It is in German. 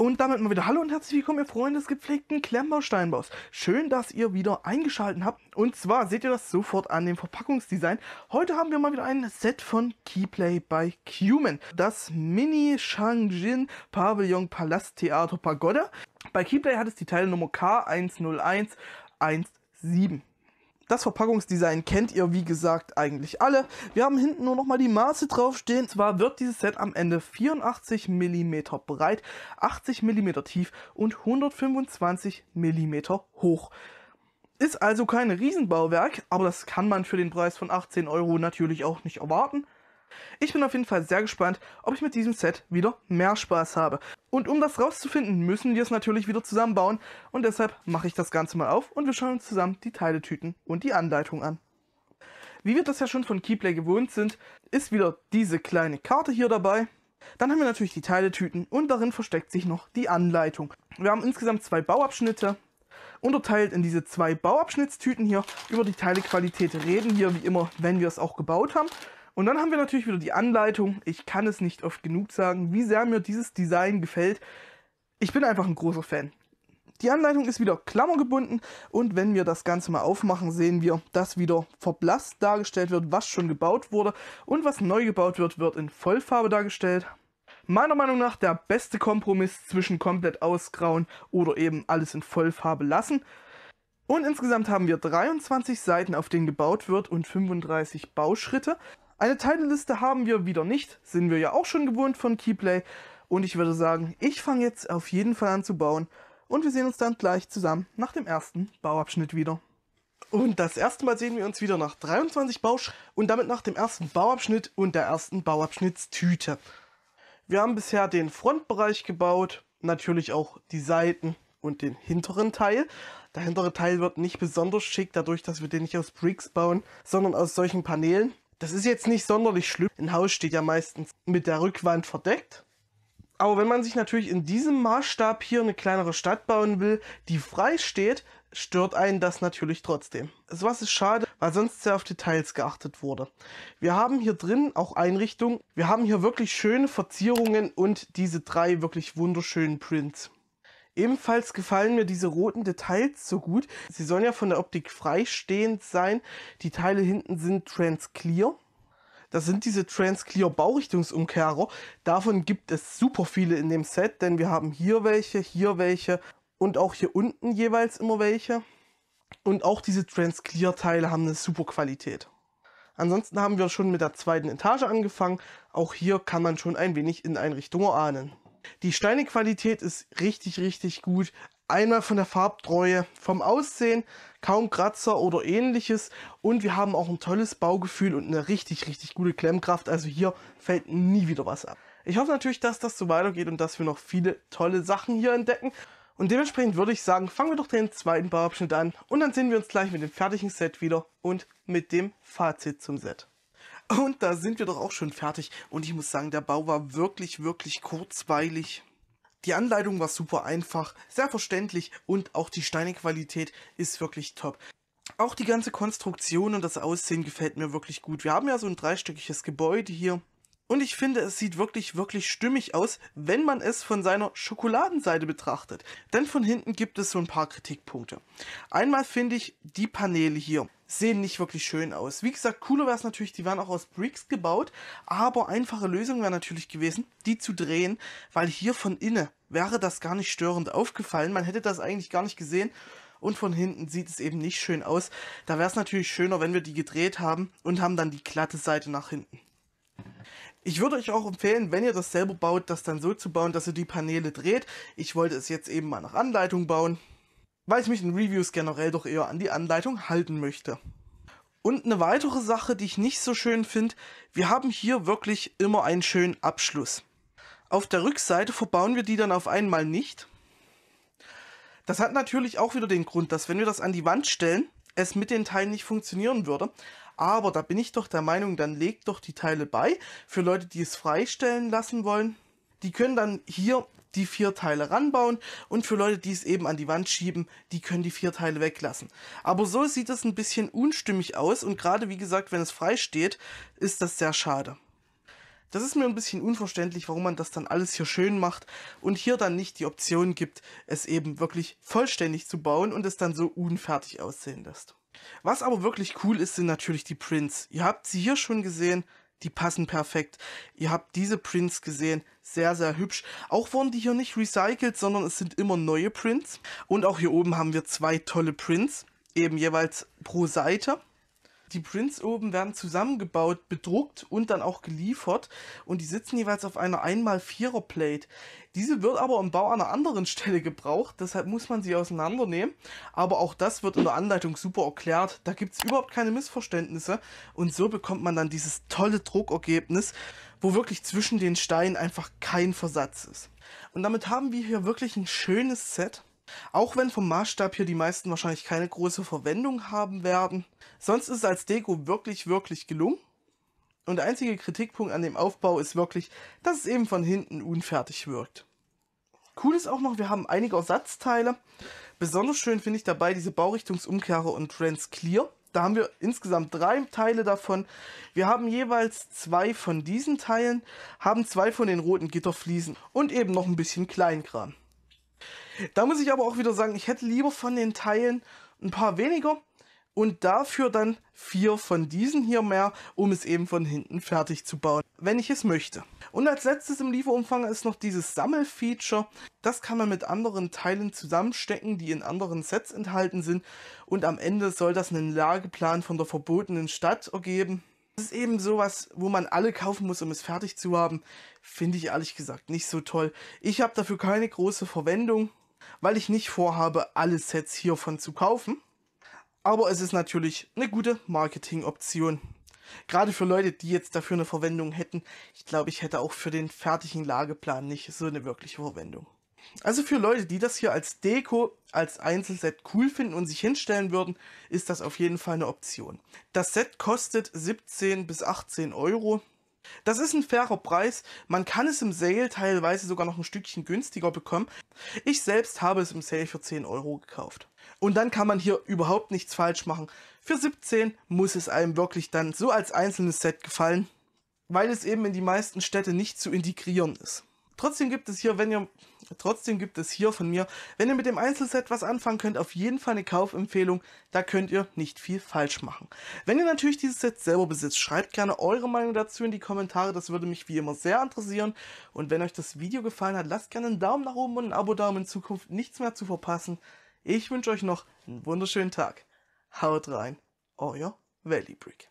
Und damit mal wieder Hallo und herzlich willkommen, ihr Freunde des gepflegten Klemmbausteinbaus. Schön, dass ihr wieder eingeschaltet habt. Und zwar seht ihr das sofort an dem Verpackungsdesign. Heute haben wir mal wieder ein Set von Keyplay bei Cuman. Das Mini Shangjin Pavillon Palast Theater Pagoda. Bei Keyplay hat es die Teilnummer K10117. Das Verpackungsdesign kennt ihr, wie gesagt, eigentlich alle. Wir haben hinten nur nochmal die Maße draufstehen. Und zwar wird dieses Set am Ende 84 mm breit, 80 mm tief und 125 mm hoch. Ist also kein Riesenbauwerk, aber das kann man für den Preis von 18 Euro natürlich auch nicht erwarten. Ich bin auf jeden Fall sehr gespannt, ob ich mit diesem Set wieder mehr Spaß habe. Und um das rauszufinden, müssen wir es natürlich wieder zusammenbauen und deshalb mache ich das Ganze mal auf und wir schauen uns zusammen die Teiletüten und die Anleitung an. Wie wir das ja schon von Keyplay gewohnt sind, ist wieder diese kleine Karte hier dabei. Dann haben wir natürlich die Teiletüten und darin versteckt sich noch die Anleitung. Wir haben insgesamt zwei Bauabschnitte, unterteilt in diese zwei Bauabschnittstüten hier. Über die Teilequalität reden wir wie immer, wenn wir es auch gebaut haben. Und dann haben wir natürlich wieder die Anleitung. Ich kann es nicht oft genug sagen, wie sehr mir dieses Design gefällt. Ich bin einfach ein großer Fan. Die Anleitung ist wieder klammergebunden und wenn wir das Ganze mal aufmachen, sehen wir, dass wieder verblasst dargestellt wird, was schon gebaut wurde und was neu gebaut wird, wird in Vollfarbe dargestellt. Meiner Meinung nach der beste Kompromiss zwischen komplett ausgrauen oder eben alles in Vollfarbe lassen. Und insgesamt haben wir 23 Seiten, auf denen gebaut wird und 35 Bauschritte. Eine Teileliste haben wir wieder nicht, sind wir ja auch schon gewohnt von Keyplay. Und ich würde sagen, ich fange jetzt auf jeden Fall an zu bauen und wir sehen uns dann gleich zusammen nach dem ersten Bauabschnitt wieder. Und das erste Mal sehen wir uns wieder nach 23 Bausch und damit nach dem ersten Bauabschnitt und der ersten Bauabschnittstüte. Wir haben bisher den Frontbereich gebaut, natürlich auch die Seiten und den hinteren Teil. Der hintere Teil wird nicht besonders schick, dadurch, dass wir den nicht aus Bricks bauen, sondern aus solchen Paneelen. Das ist jetzt nicht sonderlich schlimm. Ein Haus steht ja meistens mit der Rückwand verdeckt. Aber wenn man sich natürlich in diesem Maßstab hier eine kleinere Stadt bauen will, die frei steht, stört einen das natürlich trotzdem. Also was ist schade, weil sonst sehr auf Details geachtet wurde. Wir haben hier drin auch Einrichtungen. Wir haben hier wirklich schöne Verzierungen und diese drei wirklich wunderschönen Prints. Ebenfalls gefallen mir diese roten Details so gut. Sie sollen ja von der Optik freistehend sein. Die Teile hinten sind transclear. Das sind diese Transclear Baurichtungsumkehrer. Davon gibt es super viele in dem Set, denn wir haben hier welche, hier welche und auch hier unten jeweils immer welche. Und auch diese Transclear Teile haben eine super Qualität. Ansonsten haben wir schon mit der zweiten Etage angefangen. Auch hier kann man schon ein wenig in eine Richtung ahnen. Die Steinequalität ist richtig, richtig gut. Einmal von der Farbtreue, vom Aussehen, kaum Kratzer oder ähnliches. Und wir haben auch ein tolles Baugefühl und eine richtig, richtig gute Klemmkraft. Also hier fällt nie wieder was ab. Ich hoffe natürlich, dass das so weitergeht und dass wir noch viele tolle Sachen hier entdecken. Und dementsprechend würde ich sagen, fangen wir doch den zweiten Bauabschnitt an. Und dann sehen wir uns gleich mit dem fertigen Set wieder und mit dem Fazit zum Set. Und da sind wir doch auch schon fertig. Und ich muss sagen, der Bau war wirklich, wirklich kurzweilig. Die Anleitung war super einfach, sehr verständlich und auch die Steinequalität ist wirklich top. Auch die ganze Konstruktion und das Aussehen gefällt mir wirklich gut. Wir haben ja so ein dreistöckiges Gebäude hier und ich finde, es sieht wirklich, wirklich stimmig aus, wenn man es von seiner Schokoladenseite betrachtet. Denn von hinten gibt es so ein paar Kritikpunkte. Einmal finde ich die Paneele hier sehen nicht wirklich schön aus. Wie gesagt, cooler wäre es natürlich, die waren auch aus Bricks gebaut, aber einfache Lösung wäre natürlich gewesen, die zu drehen, weil hier von innen wäre das gar nicht störend aufgefallen. Man hätte das eigentlich gar nicht gesehen und von hinten sieht es eben nicht schön aus. Da wäre es natürlich schöner, wenn wir die gedreht haben und haben dann die glatte Seite nach hinten. Ich würde euch auch empfehlen, wenn ihr das selber baut, das dann so zu bauen, dass ihr die Paneele dreht. Ich wollte es jetzt eben mal nach Anleitung bauen, weil ich mich in Reviews generell doch eher an die Anleitung halten möchte. Und eine weitere Sache, die ich nicht so schön finde, wir haben hier wirklich immer einen schönen Abschluss. Auf der Rückseite verbauen wir die dann auf einmal nicht. Das hat natürlich auch wieder den Grund, dass wenn wir das an die Wand stellen, es mit den Teilen nicht funktionieren würde. Aber da bin ich doch der Meinung, dann legt doch die Teile bei. Für Leute, die es freistellen lassen wollen, die können dann hier die vier Teile ranbauen und für Leute, die es eben an die Wand schieben, die können die vier Teile weglassen. Aber so sieht es ein bisschen unstimmig aus und gerade wie gesagt, wenn es frei steht, ist das sehr schade. Das ist mir ein bisschen unverständlich, warum man das dann alles hier schön macht und hier dann nicht die Option gibt, es eben wirklich vollständig zu bauen und es dann so unfertig aussehen lässt. Was aber wirklich cool ist, sind natürlich die Prints. Ihr habt sie hier schon gesehen, die passen perfekt. Ihr habt diese Prints gesehen, sehr, sehr hübsch. Auch wurden die hier nicht recycelt, sondern es sind immer neue Prints. Und auch hier oben haben wir zwei tolle Prints, eben jeweils pro Seite. Die Prints oben werden zusammengebaut, bedruckt und dann auch geliefert und die sitzen jeweils auf einer 1x4er Plate. Diese wird aber im Bau an einer anderen Stelle gebraucht, deshalb muss man sie auseinandernehmen. Aber auch das wird in der Anleitung super erklärt. Da gibt es überhaupt keine Missverständnisse. Und so bekommt man dann dieses tolle Druckergebnis, wo wirklich zwischen den Steinen einfach kein Versatz ist. Und damit haben wir hier wirklich ein schönes Set. Auch wenn vom Maßstab hier die meisten wahrscheinlich keine große Verwendung haben werden. Sonst ist es als Deko wirklich, wirklich gelungen. Und der einzige Kritikpunkt an dem Aufbau ist wirklich, dass es eben von hinten unfertig wirkt. Cool ist auch noch, wir haben einige Ersatzteile. Besonders schön finde ich dabei diese Baurichtungsumkehrer und Trans Clear. Da haben wir insgesamt drei Teile davon. Wir haben jeweils zwei von diesen Teilen, haben zwei von den roten Gitterfliesen und eben noch ein bisschen Kleinkram. Da muss ich aber auch wieder sagen, ich hätte lieber von den Teilen ein paar weniger und dafür dann vier von diesen hier mehr, um es eben von hinten fertig zu bauen, wenn ich es möchte. Und als letztes im Lieferumfang ist noch dieses Sammelfeature. Das kann man mit anderen Teilen zusammenstecken, die in anderen Sets enthalten sind. Und am Ende soll das einen Lageplan von der verbotenen Stadt ergeben. Das ist eben sowas, wo man alle kaufen muss, um es fertig zu haben. Finde ich ehrlich gesagt nicht so toll. Ich habe dafür keine große Verwendung weil ich nicht vorhabe, alle Sets hiervon zu kaufen. Aber es ist natürlich eine gute Marketingoption. Gerade für Leute, die jetzt dafür eine Verwendung hätten. Ich glaube, ich hätte auch für den fertigen Lageplan nicht so eine wirkliche Verwendung. Also für Leute, die das hier als Deko, als Einzelset cool finden und sich hinstellen würden, ist das auf jeden Fall eine Option. Das Set kostet 17 bis 18 Euro. Das ist ein fairer Preis. Man kann es im Sale teilweise sogar noch ein Stückchen günstiger bekommen. Ich selbst habe es im Sale für 10 Euro gekauft. Und dann kann man hier überhaupt nichts falsch machen. Für 17 muss es einem wirklich dann so als einzelnes Set gefallen, weil es eben in die meisten Städte nicht zu integrieren ist. Trotzdem gibt es hier, wenn ihr, trotzdem gibt es hier von mir, wenn ihr mit dem Einzelset was anfangen könnt, auf jeden Fall eine Kaufempfehlung. Da könnt ihr nicht viel falsch machen. Wenn ihr natürlich dieses Set selber besitzt, schreibt gerne eure Meinung dazu in die Kommentare. Das würde mich wie immer sehr interessieren. Und wenn euch das Video gefallen hat, lasst gerne einen Daumen nach oben und ein Abo da, um in Zukunft nichts mehr zu verpassen. Ich wünsche euch noch einen wunderschönen Tag. Haut rein, euer Valley Brick.